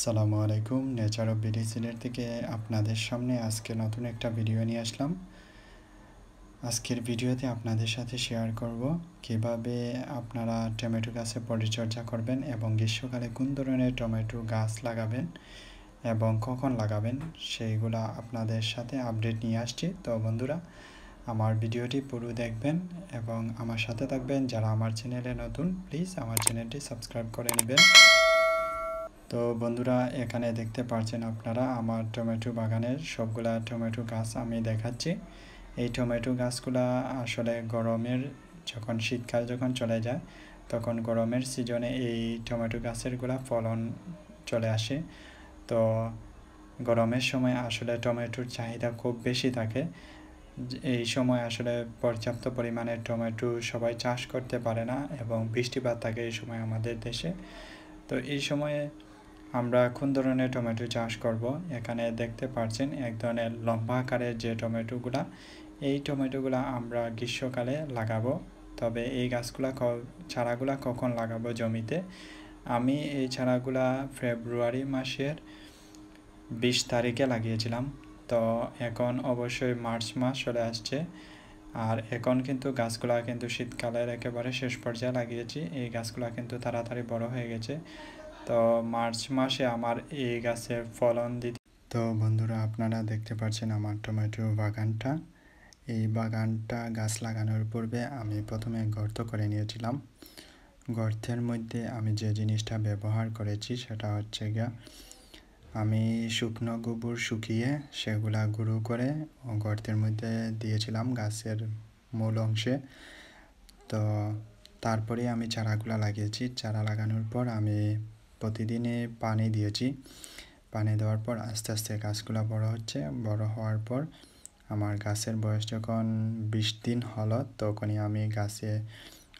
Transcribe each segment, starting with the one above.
সালামু আলাইকুম nature of বিডিসিলের থেকে আপনাদের সামনে আজকে নতুন একটা ভিডিও নিয়ে আসলাম আজকের ভিডিওতে আপনাদের সাথে শেয়ার করব কিভাবে আপনারা টমেটো গাছে পরিচর্যা করবেন এবং গ্রীষ্মকালে কোন ধরনের টমেটো গাছ লাগাবেন এবং কখন লাগাবেন সেইগুলো আপনাদের সাথে আপডেট নিয়ে আসছি তো বন্ধুরা আমার ভিডিওটি পুরো দেখবেন এবং আমার সাথে থাকবেন যারা আমার চ্যানেলে নতুন প্লিজ আমার চ্যানেলটি সাবস্ক্রাইব করে নেবেন তো বন্ধুরা এখানে দেখতে পারছেন আপনারা আমার টমেটো বাগানের সবগুলা টমেটো গাছ আমি দেখাচ্ছি এই টমেটো গাছগুলা আসলে গরমের যখন শীতকাল যখন চলে যায় তখন গরমের সিজনে এই টমেটো গাছেরগুলা ফলন চলে আসে তো গরমের সময় আসলে টমেটোর চাহিদা খুব বেশি থাকে এই সময় আসলে পর্যাপ্ত পরিমাণে টমেটো সবাই চাষ করতে পারে না এবং বৃষ্টিপাত থাকে এই সময় আমাদের দেশে তো এই সময়ে আমরা কোন ধরনের টমেটো চাষ করব এখানে দেখতে পাচ্ছেন এক ধরনের লম্বা আকারের যে টমেটোগুলা এই টমেটোগুলা আমরা গ্রীষ্মকালে লাগাবো তবে এই গাছগুলা চারাগুলা কখন লাগাবো জমিতে আমি এই চারাগুলা ফেব্রুয়ারি মাসের বিশ তারিখে লাগিয়েছিলাম তো এখন অবশ্যই মার্চ মাস চলে আসছে আর এখন কিন্তু গাছগুলা কিন্তু শীতকালের একেবারে শেষ পর্যায়ে লাগিয়েছি এই গাছগুলা কিন্তু তাড়াতাড়ি বড় হয়ে গেছে তো মার্চ মাসে আমার এই গাছের ফলন দিতে তো বন্ধুরা আপনারা দেখতে পাচ্ছেন আমার টমেটো বাগানটা এই বাগানটা গাছ লাগানোর পূর্বে আমি প্রথমে গর্ত করে নিয়েছিলাম গর্তের মধ্যে আমি যে জিনিসটা ব্যবহার করেছি সেটা হচ্ছে গিয়া আমি শুকনো গোবর শুকিয়ে সেগুলা গুঁড়ো করে গর্তের মধ্যে দিয়েছিলাম গাছের মূল অংশে তো তারপরে আমি চারাগুলা লাগিয়েছি চারা লাগানোর পর আমি প্রতিদিনে পানি দিয়েছি পানি দেওয়ার পর আস্তে আস্তে গাছগুলো বড় হচ্ছে বড় হওয়ার পর আমার গাছের বয়স যখন বিশ দিন হলো তখনই আমি গাছে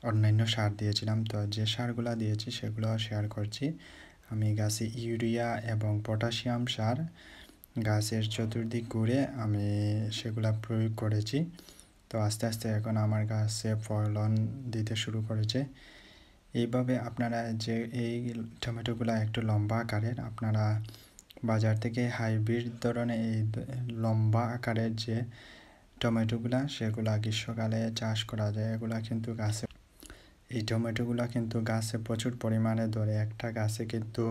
অন্যান্য সার দিয়েছিলাম তো যে সারগুলো দিয়েছি সেগুলো শেয়ার করছি আমি গাছে ইউরিয়া এবং পটাশিয়াম সার গাছের চতুর্দিক ঘুরে আমি সেগুলো প্রয়োগ করেছি তো আস্তে আস্তে এখন আমার গাছে ফলন দিতে শুরু করেছে এইভাবে আপনারা যে এই টমেটোগুলো একটু লম্বা আকারের আপনারা বাজার থেকে হাইব্রিড ধরনের এই লম্বা আকারের যে টমেটোগুলা সেগুলা গ্রীষ্মকালে চাষ করা যায় এগুলা কিন্তু গাছে এই টমেটোগুলা কিন্তু গাছে প্রচুর পরিমাণে ধরে একটা গাছে কিন্তু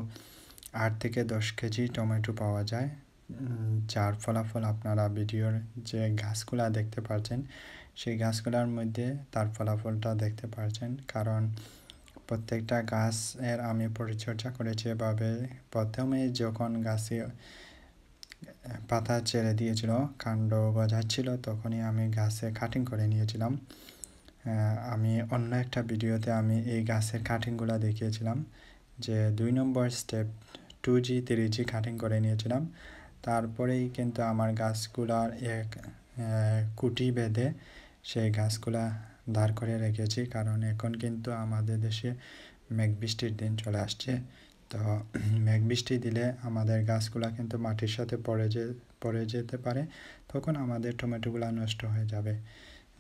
আট থেকে দশ কেজি টমেটো পাওয়া যায় যার ফলাফল আপনারা ভিডিওর যে গাছগুলা দেখতে পাচ্ছেন সেই গাছগুলার মধ্যে তার ফলাফলটা দেখতে পাচ্ছেন কারণ প্রত্যেকটা গাছের আমি পরিচর্যা করেছি এভাবে প্রথমে যখন গাছে পাতা ছেড়ে দিয়েছিল কাণ্ড গজাচ্ছিল তখনই আমি গাছে কাটিং করে নিয়েছিলাম আমি অন্য একটা ভিডিওতে আমি এই গাছের কাটিংগুলো দেখিয়েছিলাম যে দুই number step two G three G cutting করে নিয়েছিলাম তারপরেই কিন্তু আমার গাছগুলার এক কুটি বেঁধে সেই গাছগুলা দাঁড় করে রেখেছি কারণ এখন কিন্তু আমাদের দেশে মেঘ বৃষ্টির দিন চলে আসছে তো মেঘ বৃষ্টি দিলে আমাদের গাছগুলো কিন্তু মাটির সাথে পড়ে যে পড়ে যেতে পারে তখন আমাদের টমেটোগুলো নষ্ট হয়ে যাবে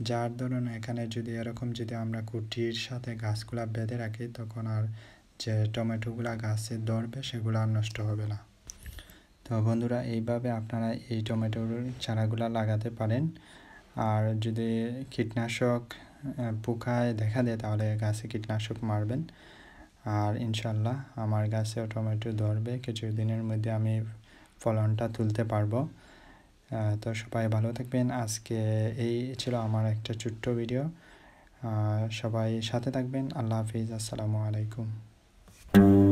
যার ধরুন এখানে যদি এরকম যদি আমরা কুটির সাথে গাছগুলা বেঁধে রাখি তখন আর যে টমেটোগুলা গাছে ধরবে সেগুলো আর নষ্ট হবে না তো বন্ধুরা এইভাবে আপনারা এই টমেটোর চারাগুলা লাগাতে পারেন আর যদি কীটনাশক পোকায় দেখা দেয় তাহলে গাছে কীটনাশক মারবেন আর ইনশাল্লাহ আমার গাছে টমেটো ধরবে কিছুদিনের মধ্যে আমি ফলনটা তুলতে পারবো তো সবাই ভালো থাকবেন আজকে এই ছিল আমার একটা ছোট্ট ভিডিও সবাই সাথে থাকবেন আল্লাহ হাফিজ আসসালামু আলাইকুম